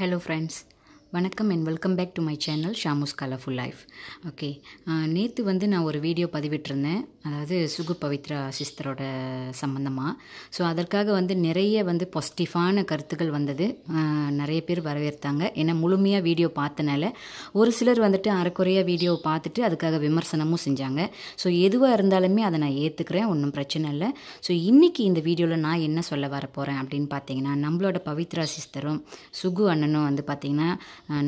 hello friends வணக்கம் and welcome back to my channel ஷாமுஸ் colourful life okay நேற்று வந்து நான் ஒரு வீடியோ பதிவிட்டிருந்தேன் அதாவது சுகு பவித்ரா சிஸ்தரோட சம்மந்தமாக ஸோ அதற்காக வந்து நிறைய வந்து பாசிட்டிவான கருத்துக்கள் வந்தது நிறைய பேர் வரவேற்றாங்க ஏன்னா முழுமையாக வீடியோ பார்த்தனால ஒரு சிலர் வந்துட்டு அரைக்குறையாக வீடியோவை பார்த்துட்டு அதுக்காக விமர்சனமும் செஞ்சாங்க ஸோ எதுவாக இருந்தாலுமே அதை நான் ஏற்றுக்கிறேன் ஒன்றும் பிரச்சனை இல்லை ஸோ இன்றைக்கி இந்த வீடியோவில் நான் என்ன சொல்ல வர போகிறேன் அப்படின்னு பார்த்தீங்கன்னா நம்மளோட பவித்ரா சிஸ்தரும் சுகு அண்ணனும் வந்து பார்த்திங்கன்னா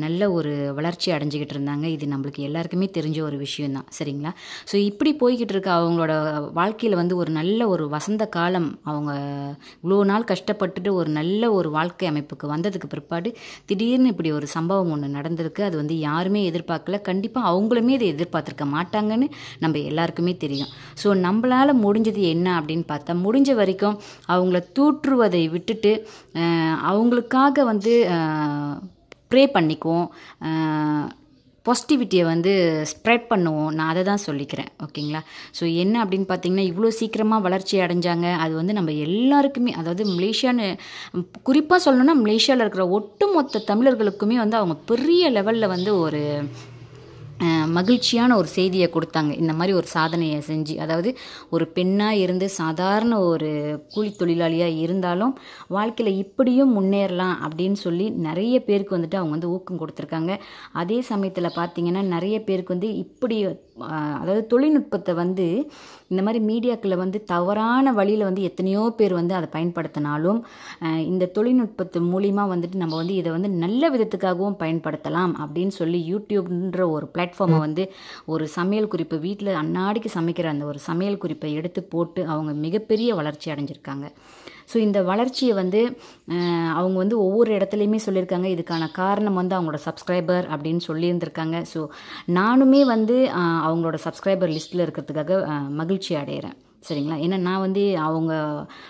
நல்ல ஒரு வளர்ச்சி அடைஞ்சிக்கிட்டு இருந்தாங்க இது நம்மளுக்கு எல்லாருக்குமே தெரிஞ்ச ஒரு விஷயந்தான் சரிங்களா ஸோ இப்படி போய்கிட்டு இருக்க அவங்களோட வாழ்க்கையில் வந்து ஒரு நல்ல ஒரு வசந்த காலம் அவங்க இவ்வளோ நாள் கஷ்டப்பட்டுட்டு ஒரு நல்ல ஒரு வாழ்க்கை அமைப்புக்கு வந்ததுக்கு பிற்பாடு திடீர்னு இப்படி ஒரு சம்பவம் ஒன்று நடந்திருக்கு அது வந்து யாருமே எதிர்பார்க்கல கண்டிப்பாக அவங்களுமே இதை எதிர்பார்த்துருக்க மாட்டாங்கன்னு நம்ம எல்லாருக்குமே தெரியும் ஸோ நம்மளால் முடிஞ்சது என்ன அப்படின்னு பார்த்தா முடிஞ்ச வரைக்கும் அவங்கள தூற்றுவதை விட்டுட்டு அவங்களுக்காக வந்து ப்ரே பண்ணிக்குவோம் பாசிட்டிவிட்டியை வந்து ஸ்ப்ரெட் பண்ணுவோம் நான் அதை தான் சொல்லிக்கிறேன் ஓகேங்களா ஸோ என்ன அப்படின்னு பார்த்தீங்கன்னா இவ்வளோ சீக்கிரமாக வளர்ச்சி அடைஞ்சாங்க அது வந்து நம்ம எல்லாருக்குமே அதாவது மலேசியான்னு குறிப்பாக சொல்லணும்னா மலேசியாவில் இருக்கிற ஒட்டுமொத்த தமிழர்களுக்குமே வந்து அவங்க பெரிய லெவலில் வந்து ஒரு மகிழ்ச்சியான ஒரு செய்தியை கொடுத்தாங்க இந்த மாதிரி ஒரு சாதனையை செஞ்சு அதாவது ஒரு பெண்ணாக இருந்து சாதாரண ஒரு கூலி தொழிலாளியாக இருந்தாலும் வாழ்க்கையில் இப்படியும் முன்னேறலாம் அப்படின்னு சொல்லி நிறைய பேருக்கு வந்துட்டு அவங்க வந்து ஊக்கம் கொடுத்துருக்காங்க அதே சமயத்தில் பார்த்திங்கன்னா நிறைய பேருக்கு வந்து இப்படி அதாவது தொழில்நுட்பத்தை வந்து இந்த மாதிரி மீடியாக்களில் வந்து தவறான வழியில் வந்து எத்தனையோ பேர் வந்து அதை பயன்படுத்தினாலும் இந்த தொழில்நுட்பத்து மூலிமா வந்துட்டு நம்ம வந்து இதை வந்து நல்ல விதத்துக்காகவும் பயன்படுத்தலாம் அப்படின்னு சொல்லி யூடியூப்ன்ற ஒரு பிளாட்ஃபார்மை வந்து ஒரு சமையல் குறிப்பு வீட்டில் அன்னாடிக்கு சமைக்கிற அந்த ஒரு சமையல் குறிப்பை எடுத்து போட்டு அவங்க மிகப்பெரிய வளர்ச்சி அடைஞ்சிருக்காங்க ஸோ இந்த வளர்ச்சியை வந்து அவங்க வந்து ஒவ்வொரு இடத்துலையுமே சொல்லியிருக்காங்க இதுக்கான காரணம் வந்து அவங்களோட சப்ஸ்கிரைபர் அப்படின்னு சொல்லியிருந்திருக்காங்க ஸோ நானுமே வந்து அவங்களோட சப்ஸ்கிரைபர் லிஸ்ட்டில் இருக்கிறதுக்காக மகிழ்ச்சி அடைகிறேன் சரிங்களா ஏன்னா நான் வந்து அவங்க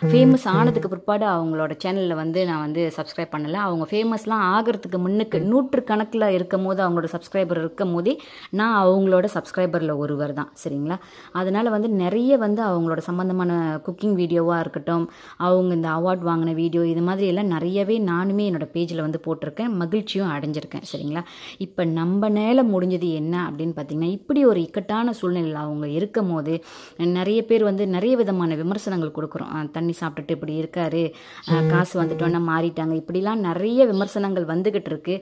ஃபேமஸ் ஆனதுக்கு பிற்பாடு அவங்களோட சேனலில் வந்து நான் வந்து சப்ஸ்கிரைப் பண்ணலை அவங்க ஃபேமஸ்லாம் ஆகிறதுக்கு முன்னுக்கு நூற்று கணக்கில் இருக்கும் போது அவங்களோட சப்ஸ்கிரைபர் இருக்கும் போதே நான் அவங்களோட சப்ஸ்கிரைபரில் ஒருவர் தான் சரிங்களா அதனால் வந்து நிறைய வந்து அவங்களோட சம்மந்தமான குக்கிங் வீடியோவாக இருக்கட்டும் அவங்க இந்த அவார்ட் வாங்கின வீடியோ இது மாதிரி எல்லாம் நிறையவே நானுமே என்னோடய பேஜில் வந்து போட்டிருக்கேன் மகிழ்ச்சியும் அடைஞ்சிருக்கேன் சரிங்களா இப்போ நம்ம நேரம் முடிஞ்சது என்ன அப்படின்னு பார்த்தீங்கன்னா இப்படி ஒரு இக்கட்டான சூழ்நிலையில் அவங்க இருக்கும் போது நிறைய பேர் வந்து வந்து நிறைய விதமான விமர்சனங்கள் கொடுக்குறோம் தண்ணி சாப்பிட்டுட்டு இப்படி இருக்காரு காசு வந்துட்டோன்னா மாறிட்டாங்க இப்படிலாம் நிறைய விமர்சனங்கள் வந்துகிட்டு இருக்கு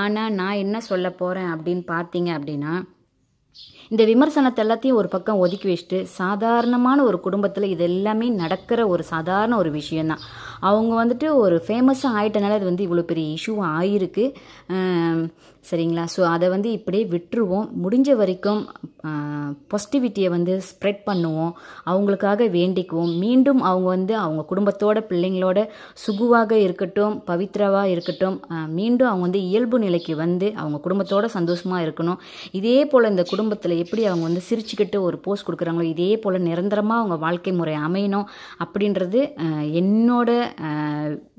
ஆனால் நான் என்ன சொல்ல போகிறேன் அப்படின்னு பார்த்தீங்க அப்படின்னா இந்த விமர்சனத்தை எல்லாத்தையும் ஒரு பக்கம் ஒதுக்கி வச்சுட்டு சாதாரணமான ஒரு குடும்பத்தில் இது எல்லாமே நடக்கிற ஒரு சாதாரண ஒரு விஷயந்தான் அவங்க வந்துட்டு ஒரு ஃபேமஸாக ஆகிட்டனால இது வந்து இவ்வளோ பெரிய இஷ்யூ ஆயிருக்கு சரிங்களா ஸோ அதை வந்து இப்படியே விட்டுருவோம் முடிஞ்ச வரைக்கும் பாசிட்டிவிட்டியை வந்து ஸ்ப்ரெட் பண்ணுவோம் அவங்களுக்காக வேண்டிக்குவோம் மீண்டும் அவங்க வந்து அவங்க குடும்பத்தோட பிள்ளைங்களோட சுகுவாக இருக்கட்டும் பவித்ரவாக இருக்கட்டும் மீண்டும் அவங்க வந்து இயல்பு நிலைக்கு வந்து அவங்க குடும்பத்தோட சந்தோஷமாக இருக்கணும் இதே போல் இந்த குடும்பத்தில் எப்படி அவங்க வந்து சிரிச்சுக்கிட்டு ஒரு போஸ்ட் கொடுக்குறாங்களோ இதே போல் நிரந்தரமாக அவங்க வாழ்க்கை முறை அமையணும் அப்படின்றது என்னோட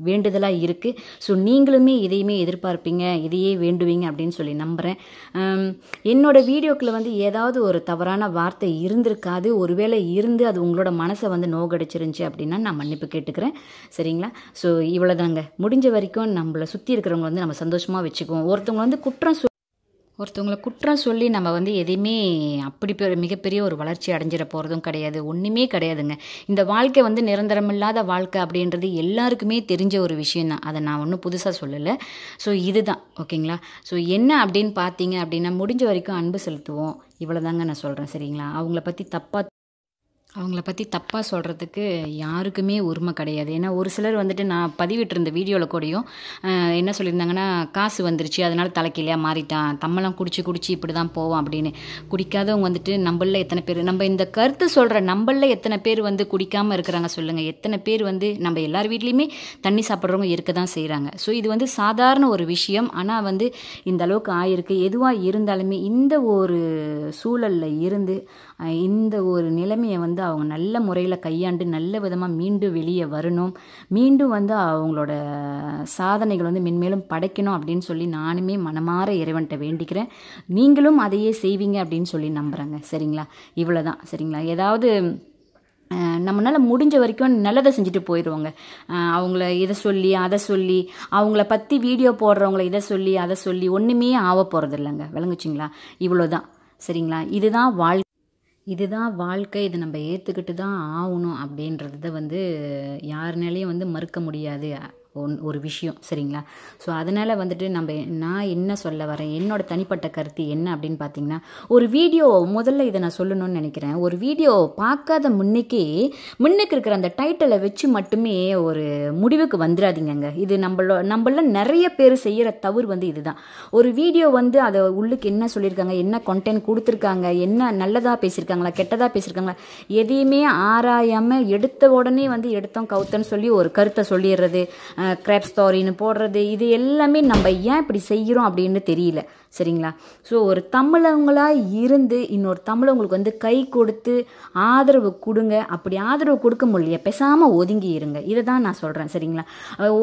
வேண்டுதலாக இருக்குது ஸோ நீங்களுமே இதையுமே எதிர்பார்ப்பீங்க இதையே வேண்டுவீங்க அப்படின்னு சொல்லி நம்புகிறேன் என்னோடய வீடியோக்கில் வந்து ஏதாவது ஒரு தவறான வார்த்தை இருந்திருக்காது ஒருவேளை இருந்து அது உங்களோட மனசை வந்து நோகடிச்சிருந்துச்சு அப்படின்னா நான் மன்னிப்பு கேட்டுக்கிறேன் சரிங்களா ஸோ இவ்வளோதாங்க முடிஞ்ச வரைக்கும் நம்மளை சுற்றி இருக்கிறவங்க வந்து நம்ம சந்தோஷமாக வச்சுக்குவோம் ஒருத்தவங்க வந்து குற்றம் ஒருத்தவங்களை குற்றம் சொல்லி நம்ம வந்து எதையுமே அப்படி பெரிய மிகப்பெரிய ஒரு வளர்ச்சி அடைஞ்சிட போகிறதும் கிடையாது ஒன்றுமே கிடையாதுங்க இந்த வாழ்க்கை வந்து நிரந்தரமில்லாத வாழ்க்கை அப்படின்றது எல்லாருக்குமே தெரிஞ்ச ஒரு விஷயம் தான் அதை நான் ஒன்றும் புதுசாக சொல்லலை ஸோ இதுதான் ஓகேங்களா ஸோ என்ன அப்படின்னு பார்த்தீங்க அப்படின்னா முடிஞ்ச வரைக்கும் அன்பு செலுத்துவோம் இவ்வளோதாங்க நான் சொல்கிறேன் சரிங்களா அவங்கள பற்றி தப்பாக அவங்கள பற்றி தப்பாக சொல்கிறதுக்கு யாருக்குமே உரிமை கிடையாது ஏன்னா ஒரு சிலர் வந்துட்டு நான் பதிவிட்டிருந்த வீடியோவில் கூடயும் என்ன சொல்லியிருந்தாங்கன்னா காசு வந்துருச்சு அதனால் தலைக்கிலையாக மாறிட்டான் தம்மெல்லாம் குடிச்சு குடிச்சு இப்படி தான் போவோம் அப்படின்னு குடிக்காதவங்க வந்துட்டு நம்மளில் எத்தனை பேர் நம்ம இந்த கருத்து சொல்கிற நம்மளில் எத்தனை பேர் வந்து குடிக்காமல் இருக்கிறாங்க சொல்லுங்கள் எத்தனை பேர் வந்து நம்ம எல்லார் வீட்லேயுமே தண்ணி சாப்பிட்றவங்க இருக்க தான் செய்கிறாங்க ஸோ இது வந்து சாதாரண ஒரு விஷயம் ஆனால் வந்து இந்த அளவுக்கு ஆயிருக்கு எதுவாக இருந்தாலுமே இந்த ஒரு சூழலில் இருந்து இந்த ஒரு நிலைமையை வந்து அவங்க நல்ல முறையில் கையாண்டு நல்ல விதமாக மீண்டும் வெளியே வரணும் மீண்டும் வந்து அவங்களோட சாதனைகள் வந்து மென்மேலும் படைக்கணும் அப்படின்னு சொல்லி நானுமே மனமாற இறைவன்கிட்ட வேண்டிக்கிறேன் நீங்களும் அதையே செய்வீங்க அப்படின்னு சொல்லி நம்புகிறேங்க சரிங்களா இவ்வளோதான் சரிங்களா ஏதாவது நம்மளால் முடிஞ்ச வரைக்கும் நல்லதை செஞ்சுட்டு போயிடுவாங்க அவங்கள இதை சொல்லி அதை சொல்லி அவங்கள பற்றி வீடியோ போடுறவங்கள இதை சொல்லி அதை சொல்லி ஒன்றுமே ஆவ போகிறது இல்லைங்க விளங்குச்சிங்களா இவ்வளோதான் சரிங்களா இதுதான் வாழ்க்கை இதுதான் வாழ்க்கை இதை நம்ம ஏற்றுக்கிட்டு தான் ஆகணும் அப்படின்றத வந்து யாருனாலையும் வந்து மறுக்க முடியாது ஒன் ஒரு விஷயம் சரிங்களா ஸோ அதனால் வந்துட்டு நம்ம நான் என்ன சொல்ல வரேன் என்னோட தனிப்பட்ட கருத்து என்ன அப்படின்னு பார்த்தீங்கன்னா ஒரு வீடியோ முதல்ல இதை நான் சொல்லணும்னு நினைக்கிறேன் ஒரு வீடியோ பார்க்காத முன்னுக்கே முன்னுக்கு இருக்கிற அந்த டைட்டிலை வச்சு மட்டுமே ஒரு முடிவுக்கு வந்துடாதீங்கங்க இது நம்மளோ நம்மள நிறைய பேர் செய்கிற தவறு வந்து இதுதான் ஒரு வீடியோ வந்து அதை உள்ளுக்கு என்ன சொல்லியிருக்காங்க என்ன கண்டென்ட் கொடுத்துருக்காங்க என்ன நல்லதாக பேசியிருக்காங்களா கெட்டதாக பேசியிருக்காங்களா எதையுமே ஆராயாமல் எடுத்த உடனே வந்து எடுத்தோம் கவுத்தன்னு சொல்லி ஒரு கருத்தை சொல்லிடுறது கிராப் ஸ்டோரின்னு போடுறது இது எல்லாமே நம்ம ஏன் இப்படி செய்கிறோம் அப்படின்னு தெரியல சரிங்களா ஸோ ஒரு தமிழவங்களாக இருந்து இன்னொரு தமிழவங்களுக்கு வந்து கை கொடுத்து ஆதரவு கொடுங்க அப்படி ஆதரவு கொடுக்க முடியல பேசாமல் ஒதுங்கி இருங்க இதை தான் நான் சொல்கிறேன் சரிங்களா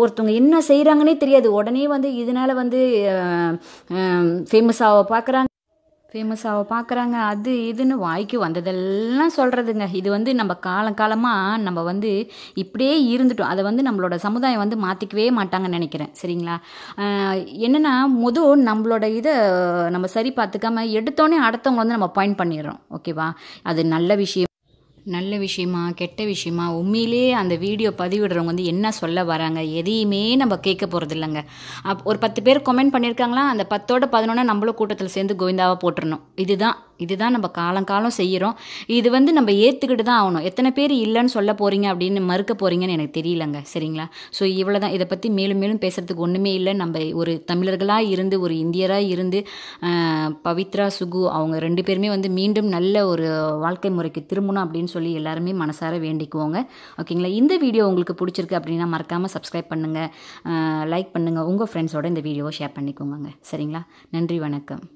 ஒருத்தவங்க என்ன செய்கிறாங்கன்னே தெரியாது உடனே வந்து இதனால் வந்து ஃபேமஸாக பார்க்குறாங்க ஃபேமஸாக பார்க்குறாங்க அது இதுன்னு வாய்க்கு வந்ததெல்லாம் சொல்கிறதுங்க இது வந்து நம்ம காலம் காலமாக நம்ம வந்து இப்படியே இருந்துட்டோம் அதை வந்து நம்மளோட சமுதாயம் வந்து மாற்றிக்கவே மாட்டாங்கன்னு நினைக்கிறேன் சரிங்களா என்னென்னா முதல் நம்மளோட இதை நம்ம சரி பார்த்துக்காம எடுத்தோன்னே அடுத்தவங்க வந்து நம்ம பாயிண்ட் பண்ணிடுறோம் ஓகேவா அது நல்ல விஷயம் நல்ல விஷயமா கெட்ட விஷயமா உண்மையிலேயே அந்த வீடியோ பதிவிடுறவங்க வந்து என்ன சொல்ல வராங்க எதையுமே நம்ம கேட்க போகிறது இல்லைங்க அப் ஒரு பத்து பேர் கமெண்ட் பண்ணியிருக்காங்களா அந்த பத்தோட பதினொன்னா நம்மளும் கூட்டத்தில் சேர்ந்து கோவிந்தாவாக போட்டுடணும் இதுதான் இதுதான் நம்ம காலங்காலம் செய்கிறோம் இது வந்து நம்ம ஏற்றுக்கிட்டு தான் ஆகணும் எத்தனை பேர் இல்லைன்னு சொல்ல போகிறீங்க அப்படின்னு மறுக்க போகிறீங்கன்னு எனக்கு தெரியலங்க சரிங்களா ஸோ இவ்வளோ தான் இதை பற்றி மேலும் மேலும் பேசுகிறதுக்கு ஒன்றுமே இல்லை நம்ம ஒரு தமிழர்களாக இருந்து ஒரு இந்தியராக இருந்து பவித்ரா சுகு அவங்க ரெண்டு பேருமே வந்து மீண்டும் நல்ல ஒரு வாழ்க்கை முறைக்கு திரும்பணும் அப்படின்னு சொல்லி எல்லாருமே மனசார வேண்டிக்குவோங்க ஓகேங்களா இந்த வீடியோ உங்களுக்கு பிடிச்சிருக்கு அப்படின்னா மறக்காமல் சப்ஸ்கிரைப் பண்ணுங்கள் லைக் பண்ணுங்கள் உங்கள் ஃப்ரெண்ட்ஸோட இந்த வீடியோவை ஷேர் பண்ணிக்கோங்க சரிங்களா நன்றி வணக்கம்